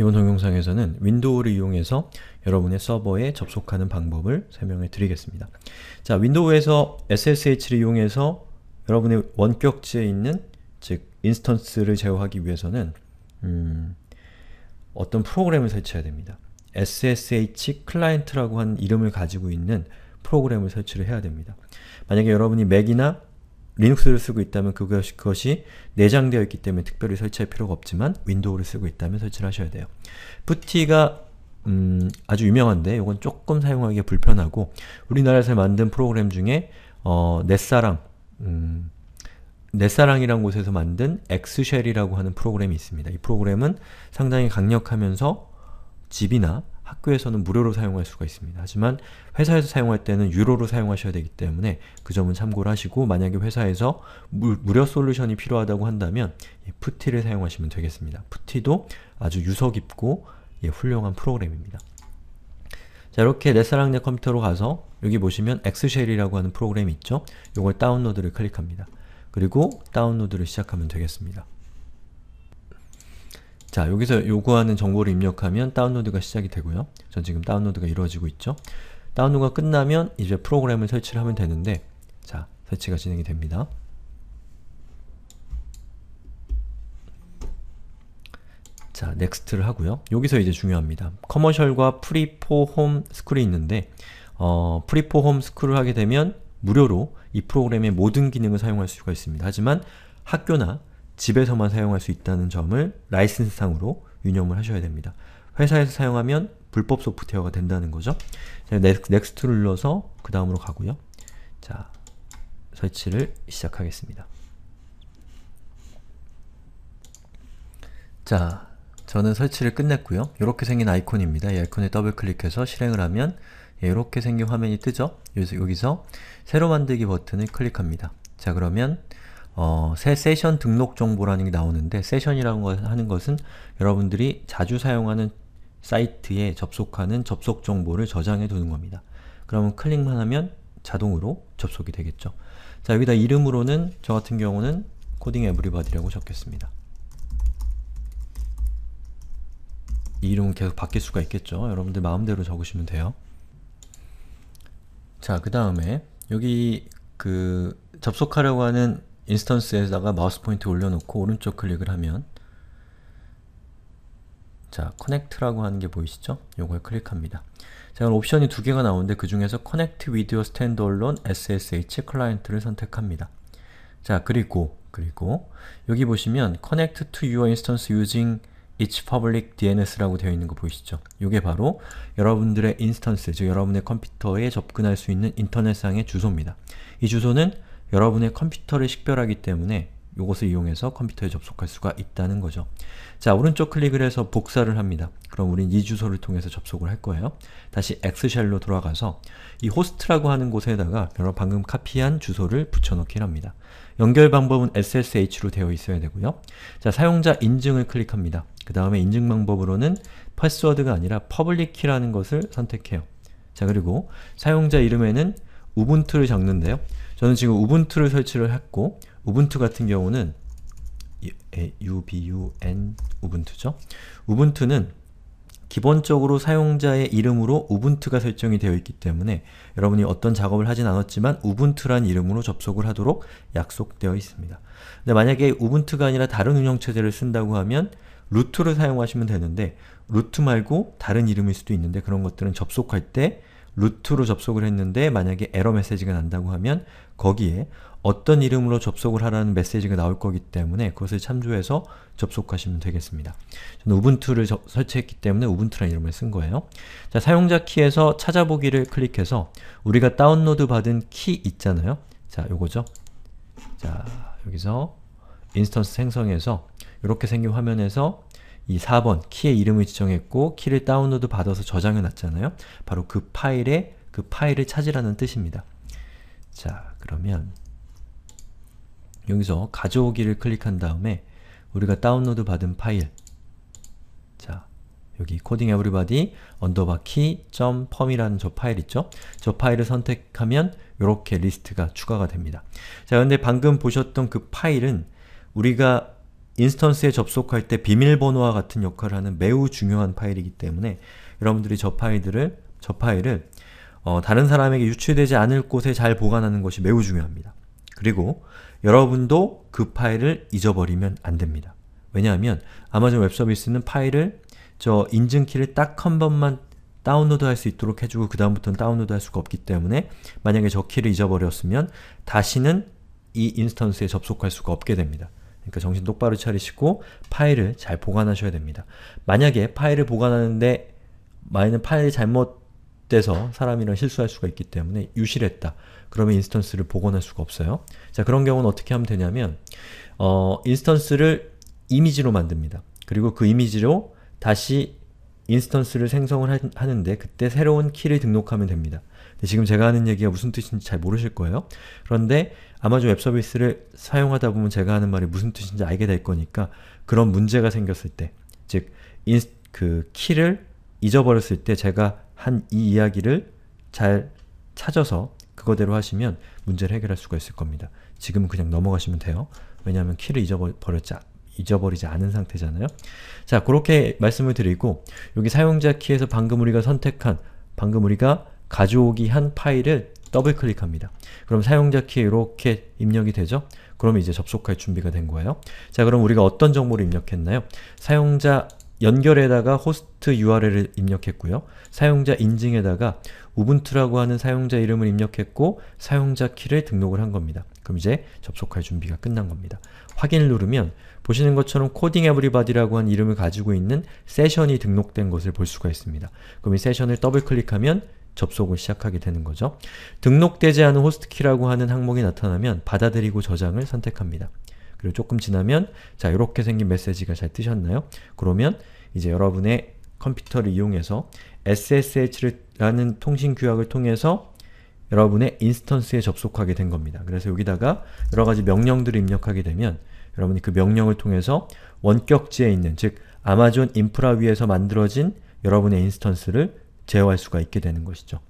이번 동영상에서는 윈도우를 이용해서 여러분의 서버에 접속하는 방법을 설명해 드리겠습니다. 자, 윈도우에서 SSH를 이용해서 여러분의 원격지에 있는 즉 인스턴스를 제어하기 위해서는 음, 어떤 프로그램을 설치해야 됩니다. SSH 클라이언트라고 하는 이름을 가지고 있는 프로그램을 설치를 해야 됩니다. 만약에 여러분이 맥이나 리눅스를 쓰고 있다면 그것이, 그것이 내장되어 있기 때문에 특별히 설치할 필요가 없지만 윈도우를 쓰고 있다면 설치를 하셔야 돼요. 부티가 음, 아주 유명한데 이건 조금 사용하기 불편하고 우리나라에서 만든 프로그램 중에 어, 넷사랑 음, 넷사랑이란 곳에서 만든 엑스쉘이라고 하는 프로그램이 있습니다. 이 프로그램은 상당히 강력하면서 집이나 학교에서는 무료로 사용할 수가 있습니다. 하지만 회사에서 사용할 때는 유료로 사용하셔야 되기 때문에 그 점은 참고를 하시고 만약에 회사에서 무, 료 솔루션이 필요하다고 한다면 푸티를 사용하시면 되겠습니다. 푸티도 아주 유서 깊고 예, 훌륭한 프로그램입니다. 자 이렇게 넷사랑 내 컴퓨터로 가서 여기 보시면 엑스쉘이라고 하는 프로그램이 있죠? 이걸 다운로드를 클릭합니다. 그리고 다운로드를 시작하면 되겠습니다. 자, 여기서 요구하는 정보를 입력하면 다운로드가 시작이 되고요. 전 지금 다운로드가 이루어지고 있죠. 다운로드가 끝나면 이제 프로그램을 설치를 하면 되는데 자, 설치가 진행이 됩니다. 자, 넥스트를 하고요. 여기서 이제 중요합니다. 커머셜과 프리포 홈 스쿨이 있는데 어, 프리포 홈 스쿨을 하게 되면 무료로 이 프로그램의 모든 기능을 사용할 수가 있습니다. 하지만 학교나 집에서만 사용할 수 있다는 점을 라이센스상으로 유념을 하셔야 됩니다. 회사에서 사용하면 불법 소프트웨어가 된다는 거죠. 넥스트를 눌러서 그 다음으로 가고요. 자, 설치를 시작하겠습니다. 자, 저는 설치를 끝냈고요. 이렇게 생긴 아이콘입니다. 이 아이콘에 더블클릭해서 실행을 하면 이렇게 예, 생긴 화면이 뜨죠? 여기서 새로 만들기 버튼을 클릭합니다. 자, 그러면 어, 새 세션 등록 정보라는 게 나오는데 세션이라는 거 하는 것은 여러분들이 자주 사용하는 사이트에 접속하는 접속 정보를 저장해 두는 겁니다. 그러면 클릭만 하면 자동으로 접속이 되겠죠. 자, 여기다 이름으로는 저 같은 경우는 코딩 에브리바디라고 적겠습니다. 이 이름은 계속 바뀔 수가 있겠죠. 여러분들 마음대로 적으시면 돼요. 자, 그 다음에 여기 그 접속하려고 하는 인스턴스에다가 마우스 포인트 올려놓고 오른쪽 클릭을 하면 자, 커넥트라고 하는 게 보이시죠? 요걸 클릭합니다. 자, 그럼 옵션이 두 개가 나오는데 그 중에서 커넥트 위디오 스탠드 얼론 SSH 클라이언트를 선택합니다. 자, 그리고 그리고 여기 보시면 Connect to your instance using each public DNS라고 되어 있는 거 보이시죠? 이게 바로 여러분들의 인스턴스, 즉 여러분의 컴퓨터에 접근할 수 있는 인터넷상의 주소입니다. 이 주소는 여러분의 컴퓨터를 식별하기 때문에 이것을 이용해서 컴퓨터에 접속할 수가 있다는 거죠. 자, 오른쪽 클릭을 해서 복사를 합니다. 그럼 우린 이 주소를 통해서 접속을 할 거예요. 다시 엑스쉘로 돌아가서 이 호스트라고 하는 곳에다가 여러 방금 카피한 주소를 붙여넣긴 합니다. 연결 방법은 SSH로 되어 있어야 되고요. 자, 사용자 인증을 클릭합니다. 그 다음에 인증 방법으로는 패스워드가 아니라 퍼블릭키라는 것을 선택해요. 자, 그리고 사용자 이름에는 우분투를 적는데요. 저는 지금 우분투를 설치를 했고 우분투 같은 경우는 ubun 우분투죠. 우분투는 기본적으로 사용자의 이름으로 우분투가 설정이 되어 있기 때문에 여러분이 어떤 작업을 하진 않았지만 우분투란 이름으로 접속을 하도록 약속되어 있습니다. 근데 만약에 우분투가 아니라 다른 운영체제를 쓴다고 하면 루트를 사용하시면 되는데 루트 말고 다른 이름일 수도 있는데 그런 것들은 접속할 때 루트로 접속을 했는데 만약에 에러 메시지가 난다고 하면 거기에 어떤 이름으로 접속을 하라는 메시지가 나올 거기 때문에 그것을 참조해서 접속하시면 되겠습니다. 저는 우분투를 저, 설치했기 때문에 우분투라는 이름을 쓴 거예요. 자, 사용자 키에서 찾아보기를 클릭해서 우리가 다운로드 받은 키 있잖아요. 자, 요거죠. 자, 여기서 인스턴스 생성해서 이렇게 생긴 화면에서 이 4번 키의 이름을 지정했고 키를 다운로드 받아서 저장해 놨잖아요. 바로 그 파일에 그 파일을 찾으라는 뜻입니다. 자, 그러면 여기서 가져오기를 클릭한 다음에 우리가 다운로드 받은 파일 자, 여기 코딩 에브리바디 언더바 키 e y 이라는저 파일 있죠? 저 파일을 선택하면 이렇게 리스트가 추가가 됩니다. 자, 근데 방금 보셨던 그 파일은 우리가 인스턴스에 접속할 때 비밀번호와 같은 역할을 하는 매우 중요한 파일이기 때문에 여러분들이 저 파일들을 저 파일을 어, 다른 사람에게 유출되지 않을 곳에 잘 보관하는 것이 매우 중요합니다. 그리고 여러분도 그 파일을 잊어버리면 안 됩니다. 왜냐하면 아마존 웹서비스는 파일을 저 인증키를 딱 한 번만 다운로드할 수 있도록 해주고 그 다음부터는 다운로드할 수가 없기 때문에 만약에 저 키를 잊어버렸으면 다시는 이 인스턴스에 접속할 수가 없게 됩니다. 그러니까 정신 똑바로 차리시고 파일을 잘 보관하셔야 됩니다. 만약에 파일을 보관하는데 만약 파일이 잘못돼서 사람이랑 실수할 수가 있기 때문에 유실했다. 그러면 인스턴스를 복원할 수가 없어요. 자 그런 경우는 어떻게 하면 되냐면 어, 인스턴스를 이미지로 만듭니다. 그리고 그 이미지로 다시 인스턴스를 생성을 하는데 그때 새로운 키를 등록하면 됩니다. 네, 지금 제가 하는 얘기가 무슨 뜻인지 잘 모르실 거예요. 그런데 아마존 웹 서비스를 사용하다 보면 제가 하는 말이 무슨 뜻인지 알게 될 거니까 그런 문제가 생겼을 때, 즉, 인, 그 키를 잊어버렸을 때 제가 한 이 이야기를 잘 찾아서 그거대로 하시면 문제를 해결할 수가 있을 겁니다. 지금은 그냥 넘어가시면 돼요. 왜냐하면 키를 잊어버렸지, 잊어버리지 않은 상태잖아요. 자, 그렇게 말씀을 드리고 여기 사용자 키에서 방금 우리가 선택한, 방금 우리가 가져오기 한 파일을 더블 클릭합니다. 그럼 사용자 키에 이렇게 입력이 되죠? 그럼 이제 접속할 준비가 된 거예요. 자 그럼 우리가 어떤 정보를 입력했나요? 사용자 연결에다가 호스트 URL을 입력했고요. 사용자 인증에다가 우분투라고 하는 사용자 이름을 입력했고 사용자 키를 등록을 한 겁니다. 그럼 이제 접속할 준비가 끝난 겁니다. 확인을 누르면 보시는 것처럼 코딩 에브리바디라고 한 이름을 가지고 있는 세션이 등록된 것을 볼 수가 있습니다. 그럼 이 세션을 더블 클릭하면 접속을 시작하게 되는 거죠. 등록되지 않은 호스트키라고 하는 항목이 나타나면 받아들이고 저장을 선택합니다. 그리고 조금 지나면 자 이렇게 생긴 메시지가 잘 뜨셨나요? 그러면 이제 여러분의 컴퓨터를 이용해서 SSH라는 통신 규약을 통해서 여러분의 인스턴스에 접속하게 된 겁니다. 그래서 여기다가 여러가지 명령들을 입력하게 되면 여러분이 그 명령을 통해서 원격지에 있는, 즉 아마존 인프라 위에서 만들어진 여러분의 인스턴스를 제어할 수가 있게 되는 것이죠.